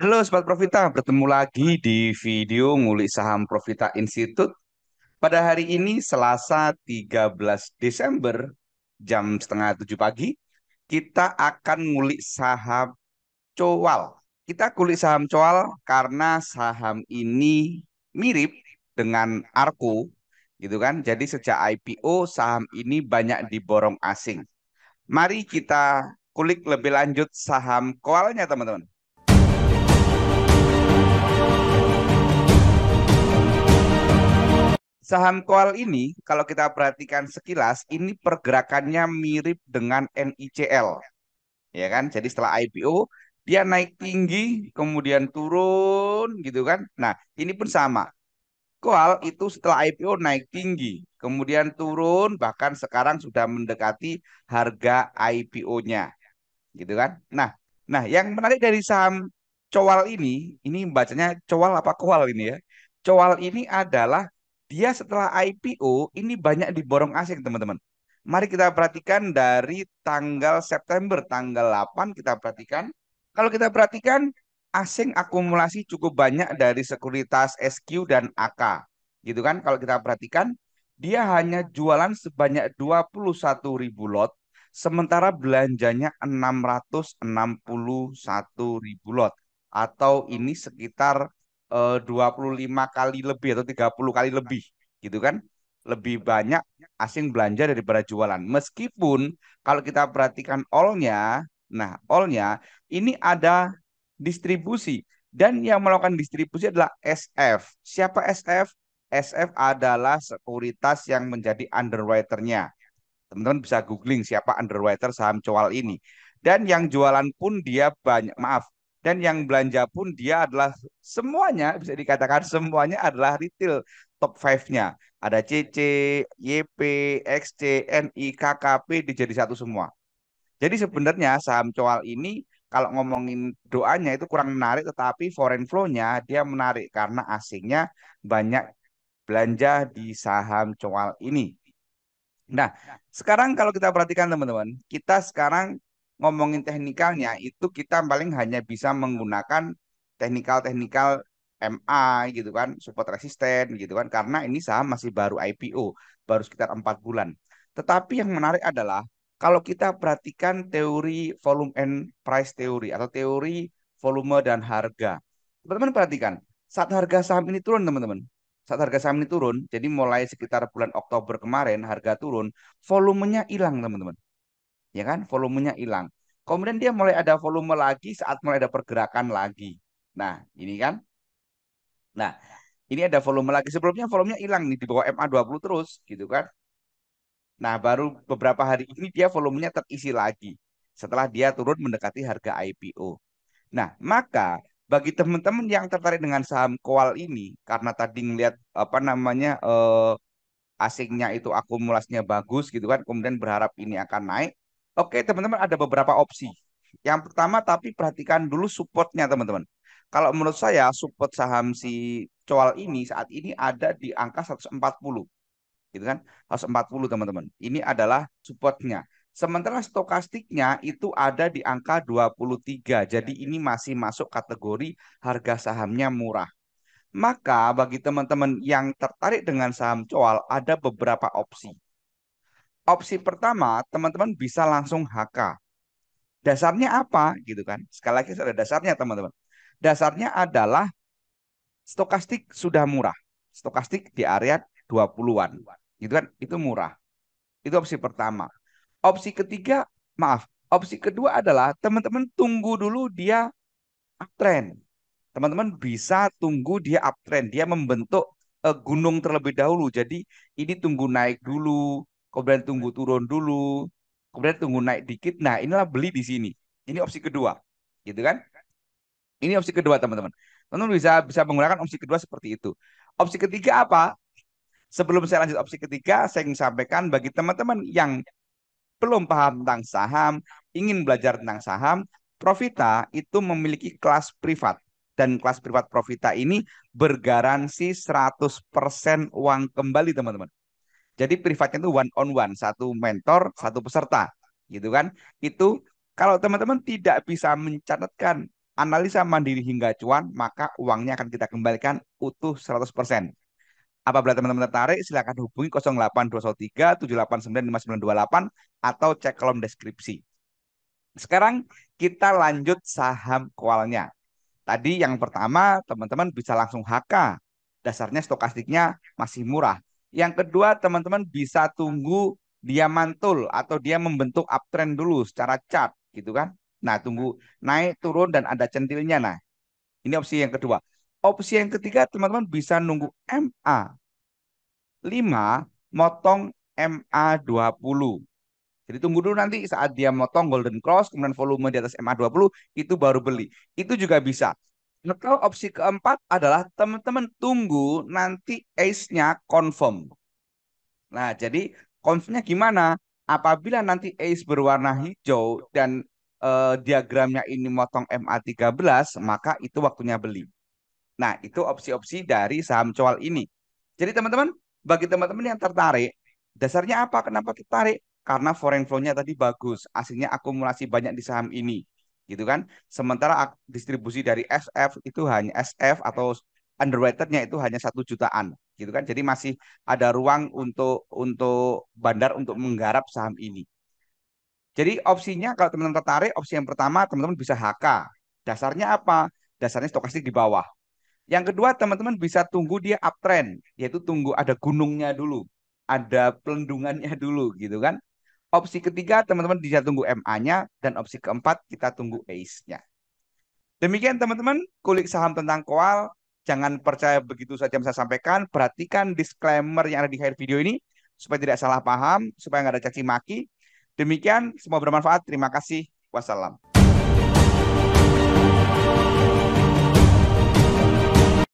Halo Sobat Profita, bertemu lagi di video Ngulik Saham Profita Institute. Pada hari ini Selasa 13 Desember jam setengah tujuh pagi, kita akan ngulik saham Cowal. Kita kulik saham Cowal karena saham ini mirip dengan Arko, gitu kan. Jadi sejak IPO saham ini banyak diborong asing. Mari kita kulik lebih lanjut saham Cowalnya, teman-teman. Saham koal ini kalau kita perhatikan sekilas ini pergerakannya mirip dengan NICL. Ya kan? Jadi setelah IPO dia naik tinggi kemudian turun gitu kan. Nah, ini pun sama. Koal itu setelah IPO naik tinggi, kemudian turun bahkan sekarang sudah mendekati harga IPO-nya. Gitu kan? Nah, nah yang menarik dari saham Coal ini, ini bacanya Coal apa koal ini ya? Coal ini adalah dia setelah IPO ini banyak diborong asing, teman-teman. Mari kita perhatikan dari tanggal September, tanggal 8 kita perhatikan. Kalau kita perhatikan, asing akumulasi cukup banyak dari sekuritas SQ dan AK. Gitu kan, kalau kita perhatikan, dia hanya jualan sebanyak 21 ribu lot, sementara belanjanya 661 ribu lot. Atau ini sekitar 25 eh, kali lebih atau 30 kali lebih gitu kan lebih banyak asing belanja daripada jualan meskipun kalau kita perhatikan all-nya nah all-nya ini ada distribusi dan yang melakukan distribusi adalah SF siapa SF SF adalah sekuritas yang menjadi underwriternya teman-teman bisa googling siapa underwriter saham cowal ini dan yang jualan pun dia banyak maaf dan yang belanja pun dia adalah semuanya bisa dikatakan semuanya adalah retail top 5-nya. Ada CC, YP, XC, NI, KKP dijadi satu semua. Jadi sebenarnya saham Coal ini kalau ngomongin doanya itu kurang menarik tetapi foreign flow-nya dia menarik karena asingnya banyak belanja di saham Coal ini. Nah, sekarang kalau kita perhatikan teman-teman, kita sekarang ngomongin teknikalnya itu kita paling hanya bisa menggunakan teknikal-teknikal MA gitu kan, support resisten gitu kan, karena ini saham masih baru IPO, baru sekitar empat bulan. Tetapi yang menarik adalah kalau kita perhatikan teori volume and price teori atau teori volume dan harga. Teman-teman perhatikan, saat harga saham ini turun teman-teman, saat harga saham ini turun, jadi mulai sekitar bulan Oktober kemarin harga turun, volumenya hilang teman-teman ya kan? Volumenya hilang. Kemudian dia mulai ada volume lagi saat mulai ada pergerakan lagi. Nah, ini kan. Nah, ini ada volume lagi. Sebelumnya volumenya hilang nih di bawah MA20 terus gitu kan. Nah, baru beberapa hari ini dia volumenya terisi lagi setelah dia turun mendekati harga IPO. Nah, maka bagi teman-teman yang tertarik dengan saham Koal ini karena tadi ngelihat apa namanya eh, asingnya itu akumulasinya bagus gitu kan kemudian berharap ini akan naik Oke, teman-teman ada beberapa opsi. Yang pertama tapi perhatikan dulu supportnya teman-teman. Kalau menurut saya support saham si Coal ini saat ini ada di angka 140. Gitu kan? 140 teman-teman. Ini adalah supportnya. Sementara stokastiknya itu ada di angka 23. Jadi ini masih masuk kategori harga sahamnya murah. Maka bagi teman-teman yang tertarik dengan saham Coal ada beberapa opsi opsi pertama teman-teman bisa langsung HK. Dasarnya apa gitu kan? Sekali lagi ada dasarnya teman-teman. Dasarnya adalah stokastik sudah murah. Stokastik di area 20-an. Gitu kan? Itu murah. Itu opsi pertama. Opsi ketiga, maaf, opsi kedua adalah teman-teman tunggu dulu dia uptrend. Teman-teman bisa tunggu dia uptrend, dia membentuk eh, gunung terlebih dahulu. Jadi ini tunggu naik dulu, kemudian tunggu turun dulu, kemudian tunggu naik dikit. Nah, inilah beli di sini. Ini opsi kedua, gitu kan? Ini opsi kedua, teman-teman. Teman-teman bisa bisa menggunakan opsi kedua seperti itu. Opsi ketiga apa? Sebelum saya lanjut opsi ketiga, saya ingin sampaikan bagi teman-teman yang belum paham tentang saham, ingin belajar tentang saham, Profita itu memiliki kelas privat dan kelas privat Profita ini bergaransi 100% uang kembali teman-teman. Jadi privatnya itu one on one, satu mentor, satu peserta, gitu kan? Itu kalau teman-teman tidak bisa mencatatkan analisa mandiri hingga cuan, maka uangnya akan kita kembalikan utuh 100%. Apabila teman-teman tertarik, silakan hubungi 082037895928 atau cek kolom deskripsi. Sekarang kita lanjut saham kualnya. Tadi yang pertama, teman-teman bisa langsung HK. Dasarnya stokastiknya masih murah. Yang kedua, teman-teman bisa tunggu dia mantul atau dia membentuk uptrend dulu secara chart gitu kan. Nah, tunggu naik, turun dan ada centilnya nah. Ini opsi yang kedua. Opsi yang ketiga, teman-teman bisa nunggu MA 5 motong MA 20. Jadi tunggu dulu nanti saat dia motong golden cross kemudian volume di atas MA 20 itu baru beli. Itu juga bisa. Atau opsi keempat adalah teman-teman tunggu nanti ace-nya confirm. Nah, jadi confirmnya gimana? Apabila nanti ace berwarna hijau dan eh, diagramnya ini motong MA13, maka itu waktunya beli. Nah, itu opsi-opsi dari saham cowal ini. Jadi teman-teman, bagi teman-teman yang tertarik, dasarnya apa? Kenapa tertarik? Karena foreign flow-nya tadi bagus, aslinya akumulasi banyak di saham ini gitu kan. Sementara distribusi dari SF itu hanya SF atau underwriternya itu hanya satu jutaan gitu kan jadi masih ada ruang untuk untuk bandar untuk menggarap saham ini jadi opsinya kalau teman-teman tertarik opsi yang pertama teman-teman bisa HK dasarnya apa dasarnya stokastik di bawah yang kedua teman-teman bisa tunggu dia uptrend yaitu tunggu ada gunungnya dulu ada pelendungannya dulu gitu kan Opsi ketiga teman-teman bisa tunggu MA-nya dan opsi keempat kita tunggu ACE-nya. Demikian teman-teman kulik saham tentang koal. Jangan percaya begitu saja yang saya sampaikan. Perhatikan disclaimer yang ada di akhir video ini supaya tidak salah paham, supaya nggak ada caci maki. Demikian, semua bermanfaat. Terima kasih. Wassalam.